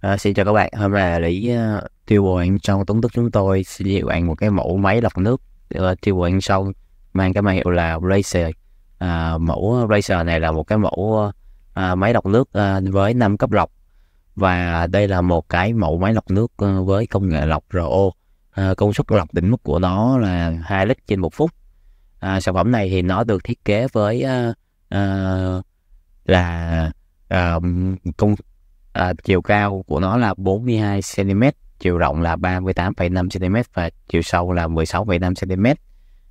À, xin chào các bạn, hôm nay là Lý uh, tiêu bồi anh trong tống tức chúng tôi xin giới thiệu bạn một cái mẫu máy lọc nước uh, tiêu bồi anh sông mang cái mã hiệu là Racer. À, mẫu Racer này là một cái mẫu uh, máy lọc nước uh, với 5 cấp lọc và đây là một cái mẫu máy lọc nước uh, với công nghệ lọc RO. À, công suất lọc đỉnh mức của nó là 2 lít trên một phút. À, sản phẩm này thì nó được thiết kế với uh, uh, là uh, công à, chiều cao của nó là 42 cm chiều rộng là 38,5 cm và chiều sâu là 16,5 cm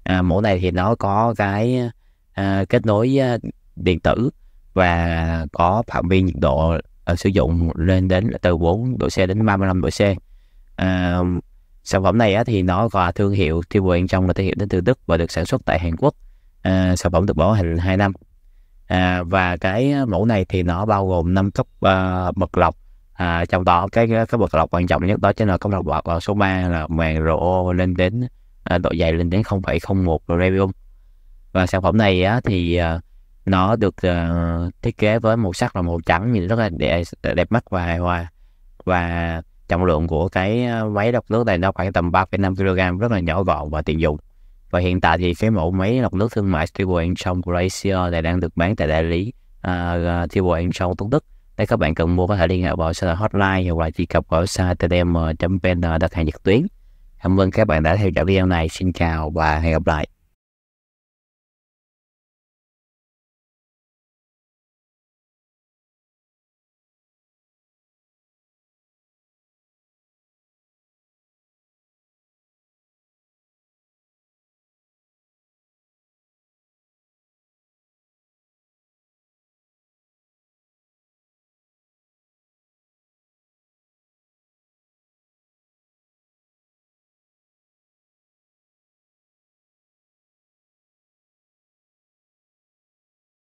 à, mẫu này thì nó có cái à, kết nối à, điện tử và có phạm vi nhiệt độ à, sử dụng lên đến từ 4 độ C đến 35 độ C à, sản phẩm này á, thì nó có thương hiệu Tiêu Bùi trong là thương hiệu đến từ Đức và được sản xuất tại Hàn Quốc à, sản phẩm được bảo hành 2 năm à, và cái mẫu này thì nó bao gồm năm cấp uh, bậc lọc à, trong đó cái cái bậc lọc quan trọng nhất đó chính là cấp lọc bậc số 3 là màng RO lên đến à, độ dày lên đến 0,01 radium và sản phẩm này á, thì à, nó được uh, thiết kế với màu sắc là màu trắng nhìn rất là đẹp, đẹp mắt và hài hòa và trọng lượng của cái máy lọc nước này nó khoảng tầm 3,5 kg rất là nhỏ gọn và tiện dụng và hiện tại thì cái mẫu máy lọc nước thương mại Triple Enchon của Asia này đang được bán tại đại lý uh, Triple Enchon tốt Đức nếu các bạn cần mua có thể liên hệ vào số hotline hoặc là chỉ cập vào website tdm.vn đặt hàng trực tuyến cảm ơn các bạn đã theo dõi video này xin chào và hẹn gặp lại